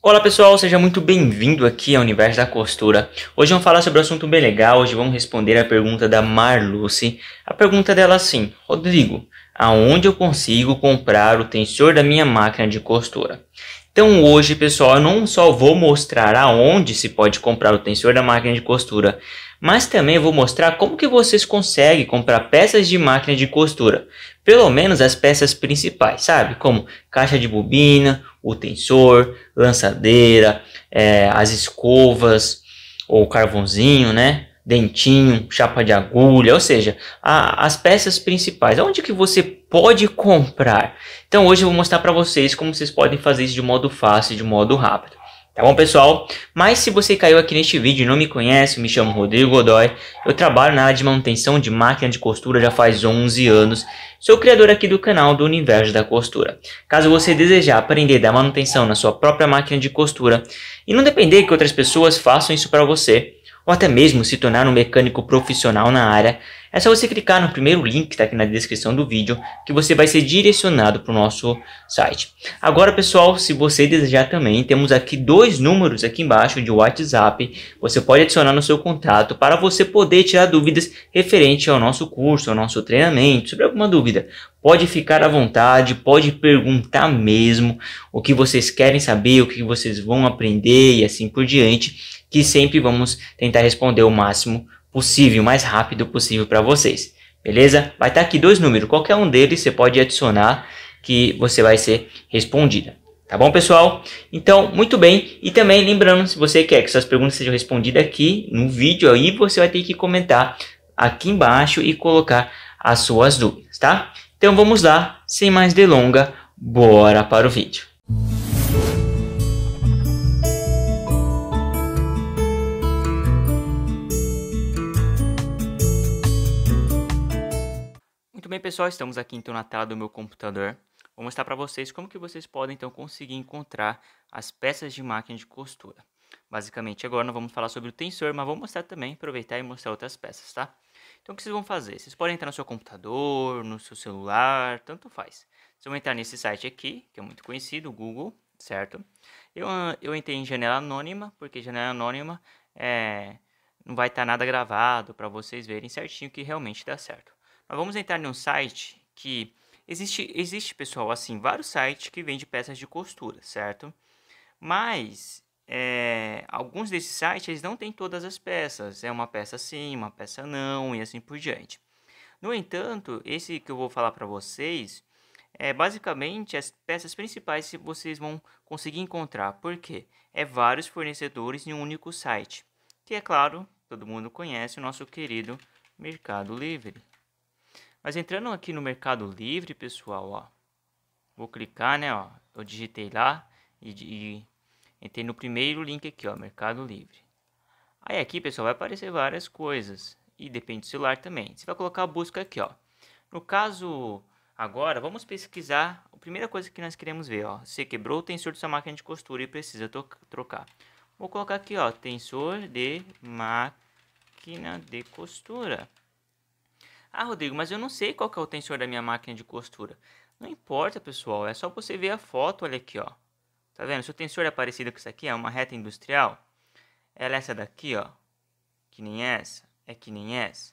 Olá pessoal, seja muito bem-vindo aqui ao Universo da Costura. Hoje vamos falar sobre um assunto bem legal. Hoje vamos responder a pergunta da Marluce. A pergunta dela é assim: Rodrigo, aonde eu consigo comprar o tensor da minha máquina de costura? Então hoje, pessoal, eu não só vou mostrar aonde se pode comprar o tensor da máquina de costura, mas também vou mostrar como que vocês conseguem comprar peças de máquina de costura, pelo menos as peças principais, sabe? Como caixa de bobina, o tensor, lançadeira, é, as escovas ou carvãozinho, né? dentinho, chapa de agulha, ou seja, a, as peças principais, onde que você pode comprar. Então hoje eu vou mostrar para vocês como vocês podem fazer isso de modo fácil, de modo rápido. Tá bom, pessoal? Mas se você caiu aqui neste vídeo e não me conhece, me chamo Rodrigo Godoy. Eu trabalho na área de manutenção de máquina de costura já faz 11 anos. Sou criador aqui do canal do Universo da Costura. Caso você desejar aprender da manutenção na sua própria máquina de costura e não depender que outras pessoas façam isso para você, ou até mesmo se tornar um mecânico profissional na área, é só você clicar no primeiro link que está aqui na descrição do vídeo que você vai ser direcionado para o nosso site. Agora pessoal, se você desejar também, temos aqui dois números aqui embaixo de WhatsApp, você pode adicionar no seu contato para você poder tirar dúvidas referente ao nosso curso, ao nosso treinamento, sobre alguma dúvida. Pode ficar à vontade, pode perguntar mesmo o que vocês querem saber, o que vocês vão aprender e assim por diante que sempre vamos tentar responder o máximo possível, o mais rápido possível para vocês. Beleza? Vai estar tá aqui dois números, qualquer um deles você pode adicionar que você vai ser respondida. Tá bom, pessoal? Então, muito bem. E também, lembrando, se você quer que suas perguntas sejam respondidas aqui no vídeo, aí você vai ter que comentar aqui embaixo e colocar as suas dúvidas, tá? Então, vamos lá. Sem mais delonga, bora para o vídeo. bem, pessoal, estamos aqui então na tela do meu computador. Vou mostrar para vocês como que vocês podem então conseguir encontrar as peças de máquina de costura. Basicamente, agora não vamos falar sobre o tensor, mas vou mostrar também, aproveitar e mostrar outras peças, tá? Então, o que vocês vão fazer? Vocês podem entrar no seu computador, no seu celular, tanto faz. Vocês vão entrar nesse site aqui, que é muito conhecido, o Google, certo? Eu, ah, eu entrei em janela anônima, porque janela anônima é, não vai estar tá nada gravado para vocês verem certinho que realmente dá certo. Mas vamos entrar num site que existe, existe pessoal, assim, vários sites que vendem peças de costura, certo? Mas é, alguns desses sites eles não têm todas as peças, é uma peça sim, uma peça não e assim por diante. No entanto, esse que eu vou falar para vocês é basicamente as peças principais que vocês vão conseguir encontrar, porque é vários fornecedores em um único site, que é claro, todo mundo conhece o nosso querido Mercado Livre. Mas entrando aqui no Mercado Livre, pessoal, ó. Vou clicar, né, ó. Eu digitei lá e, e entrei no primeiro link aqui, ó, Mercado Livre. Aí aqui, pessoal, vai aparecer várias coisas. E depende do celular também. Você vai colocar a busca aqui, ó. No caso, agora, vamos pesquisar. A primeira coisa que nós queremos ver, ó. Você quebrou o tensor de sua máquina de costura e precisa trocar. Vou colocar aqui, ó, tensor de máquina de costura. Ah, Rodrigo, mas eu não sei qual é o tensor da minha máquina de costura. Não importa, pessoal, é só você ver a foto, olha aqui, ó. Tá vendo? Se o tensor é parecido com isso aqui, é uma reta industrial, ela é essa daqui, ó. Que nem essa, é que nem essa.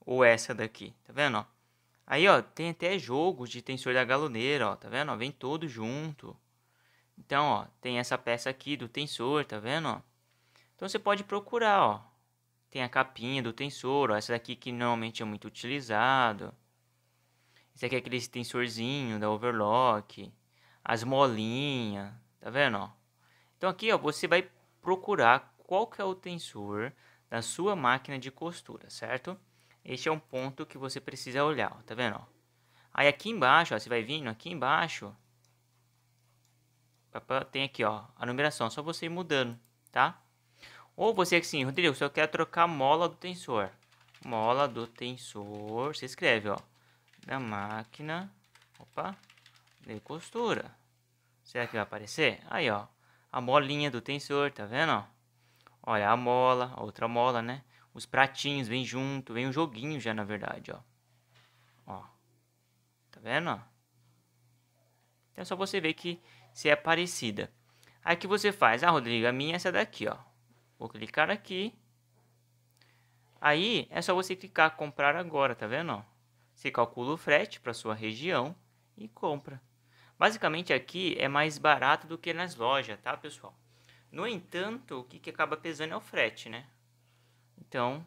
Ou essa daqui, tá vendo, ó? Aí, ó, tem até jogos de tensor da galoneira, ó, tá vendo? Ó, vem todo junto. Então, ó, tem essa peça aqui do tensor, tá vendo, ó? Então, você pode procurar, ó. Tem a capinha do tensor, ó, essa daqui que normalmente é muito utilizado. Esse aqui é aquele tensorzinho da overlock. As molinhas, tá vendo? Ó? Então aqui ó, você vai procurar qual que é o tensor da sua máquina de costura, certo? Este é um ponto que você precisa olhar, ó, tá vendo? Ó? Aí aqui embaixo, ó, você vai vindo aqui embaixo, tem aqui ó, a numeração, só você ir mudando, tá? Ou você que sim Rodrigo, você quer trocar a mola do tensor. Mola do tensor, você escreve, ó. Da máquina, opa, de costura. Será que vai aparecer? Aí, ó. A molinha do tensor, tá vendo, ó? Olha, a mola, a outra mola, né? Os pratinhos vem junto, vem um joguinho já, na verdade, ó. Ó. Tá vendo, ó? Então, é só você ver que se é parecida. Aí, o que você faz? Ah, Rodrigo, a minha é essa daqui, ó. Vou clicar aqui. Aí é só você clicar comprar agora, tá vendo? Você calcula o frete para sua região e compra. Basicamente aqui é mais barato do que nas lojas, tá pessoal? No entanto, o que, que acaba pesando é o frete, né? Então,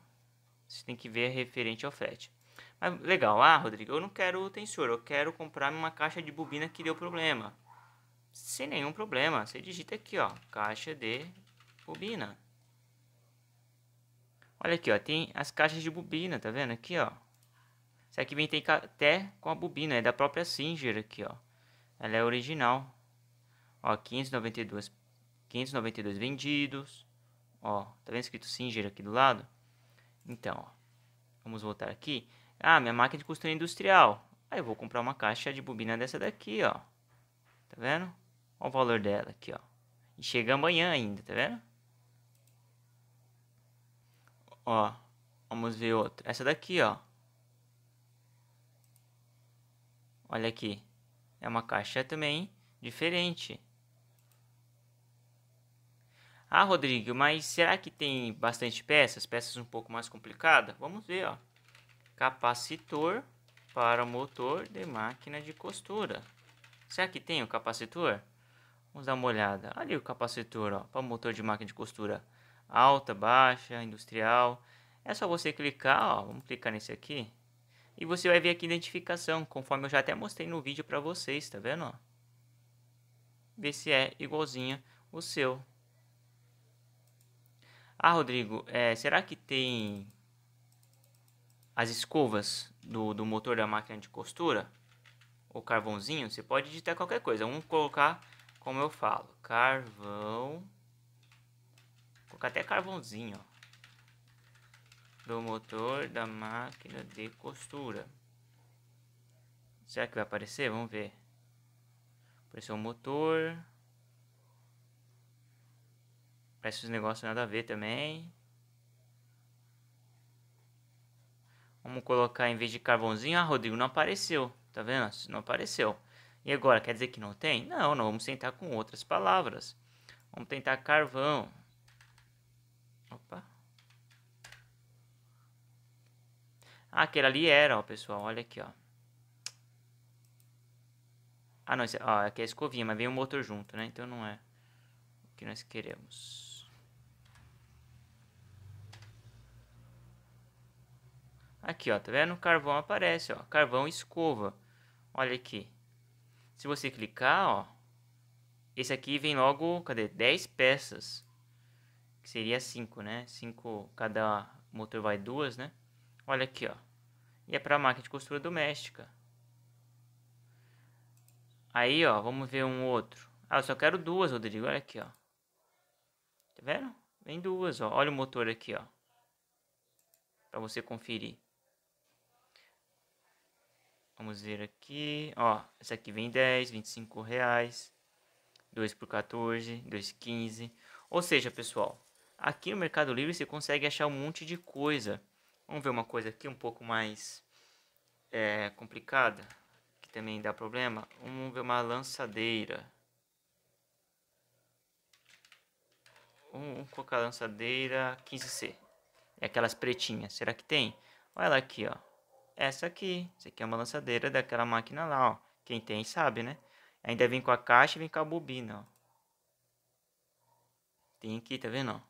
você tem que ver referente ao frete. Mas legal, ah Rodrigo, eu não quero o tensor, eu quero comprar uma caixa de bobina que deu problema. Sem nenhum problema, você digita aqui ó, caixa de bobina. Olha aqui, ó, tem as caixas de bobina, tá vendo? Aqui, ó. Essa aqui vem tem até com a bobina, é da própria Singer aqui, ó. Ela é original. Ó, 592, 592 vendidos. Ó, tá vendo escrito Singer aqui do lado? Então, ó, vamos voltar aqui. Ah, minha máquina de costura industrial. Aí eu vou comprar uma caixa de bobina dessa daqui, ó. Tá vendo? Olha o valor dela aqui, ó. E chega amanhã ainda, tá vendo? Ó, vamos ver outra. Essa daqui, ó. Olha aqui. É uma caixa também diferente. Ah, Rodrigo, mas será que tem bastante peças? Peças um pouco mais complicadas? Vamos ver, ó. Capacitor para motor de máquina de costura. Será que tem o capacitor? Vamos dar uma olhada. Ali o capacitor, ó, para motor de máquina de costura alta, baixa, industrial. É só você clicar, ó, vamos clicar nesse aqui. E você vai ver aqui identificação, conforme eu já até mostrei no vídeo para vocês, tá vendo? Ó? Ver se é igualzinha o seu. Ah, Rodrigo, é, será que tem as escovas do, do motor da máquina de costura? O carvãozinho? Você pode digitar qualquer coisa. Vamos colocar como eu falo. Carvão colocar até carvãozinho, ó, Do motor da máquina de costura. Será que vai aparecer? Vamos ver. Apareceu o motor. Parece os negócios nada a ver também. Vamos colocar em vez de carvãozinho. Ah, Rodrigo, não apareceu. Tá vendo? Não apareceu. E agora, quer dizer que não tem? Não, não. Vamos tentar com outras palavras. Vamos tentar carvão. Ah, aquele ali era, ó, pessoal. Olha aqui, ó. Ah, não, esse, ó, aqui é a escovinha, mas vem o motor junto, né? Então não é o que nós queremos. Aqui, ó, tá vendo? Carvão aparece, ó. Carvão escova. Olha aqui. Se você clicar, ó. Esse aqui vem logo, cadê? 10 peças. Que seria 5, né? 5, cada motor vai duas, né? Olha aqui, ó. E é para a máquina de costura doméstica. Aí, ó, vamos ver um outro. Ah, eu só quero duas, Rodrigo. Olha aqui, ó. Tá vendo? Vem duas, ó. Olha o motor aqui, ó. Pra você conferir. Vamos ver aqui. Ó, esse aqui vem 10, 25 reais. 2 por 14, 2 15. Ou seja, pessoal, aqui no Mercado Livre você consegue achar um monte de coisa. Vamos ver uma coisa aqui um pouco mais é, complicada, que também dá problema. Vamos ver uma lançadeira. Vamos colocar a lançadeira 15C. É aquelas pretinhas. Será que tem? Olha ela aqui, ó. Essa aqui. Isso aqui é uma lançadeira daquela máquina lá, ó. Quem tem sabe, né? Ainda vem com a caixa e vem com a bobina, ó. Tem aqui, tá vendo?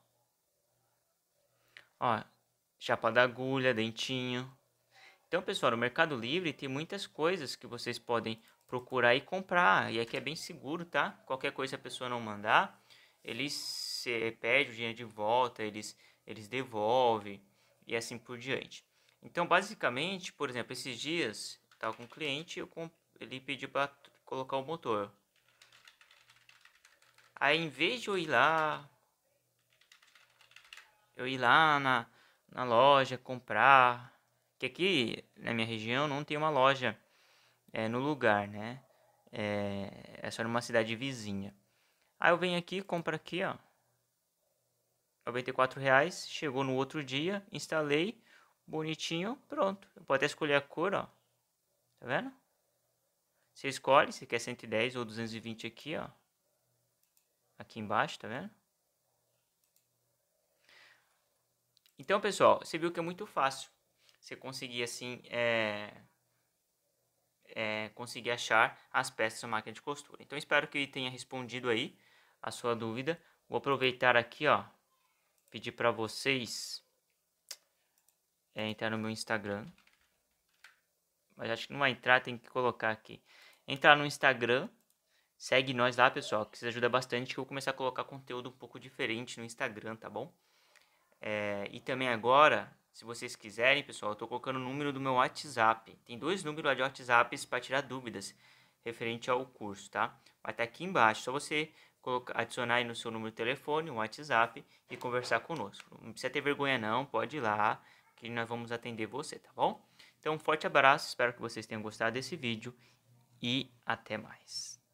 Ó, chapa da agulha, dentinho. Então, pessoal, o Mercado Livre tem muitas coisas que vocês podem procurar e comprar. E aqui é bem seguro, tá? Qualquer coisa a pessoa não mandar, eles pedem o dinheiro de volta, eles, eles devolvem e assim por diante. Então, basicamente, por exemplo, esses dias, tal com o cliente, eu ele pediu para colocar o motor. Aí, em vez de eu ir lá, eu ir lá na, na loja, comprar. Que aqui na minha região não tem uma loja é, no lugar, né? É, é só numa cidade vizinha. Aí eu venho aqui, compro aqui, ó. 94 reais, chegou no outro dia, instalei, bonitinho, pronto. Eu posso até escolher a cor, ó. Tá vendo? Você escolhe se quer 110 ou 220 aqui, ó. Aqui embaixo, tá vendo? Então, pessoal, você viu que é muito fácil você conseguir, assim, é, é, conseguir achar as peças da máquina de costura. Então, espero que tenha respondido aí a sua dúvida. Vou aproveitar aqui, ó, pedir para vocês é, entrar no meu Instagram. Mas acho que não vai entrar, tem que colocar aqui. Entrar no Instagram, segue nós lá, pessoal, que isso ajuda bastante que eu vou começar a colocar conteúdo um pouco diferente no Instagram, tá bom? É, e também agora, se vocês quiserem, pessoal, eu estou colocando o número do meu WhatsApp. Tem dois números lá de WhatsApp para tirar dúvidas referente ao curso, tá? Vai estar tá aqui embaixo, só você colocar, adicionar aí no seu número de telefone, o WhatsApp e conversar conosco. Não precisa ter vergonha não, pode ir lá que nós vamos atender você, tá bom? Então, um forte abraço, espero que vocês tenham gostado desse vídeo e até mais.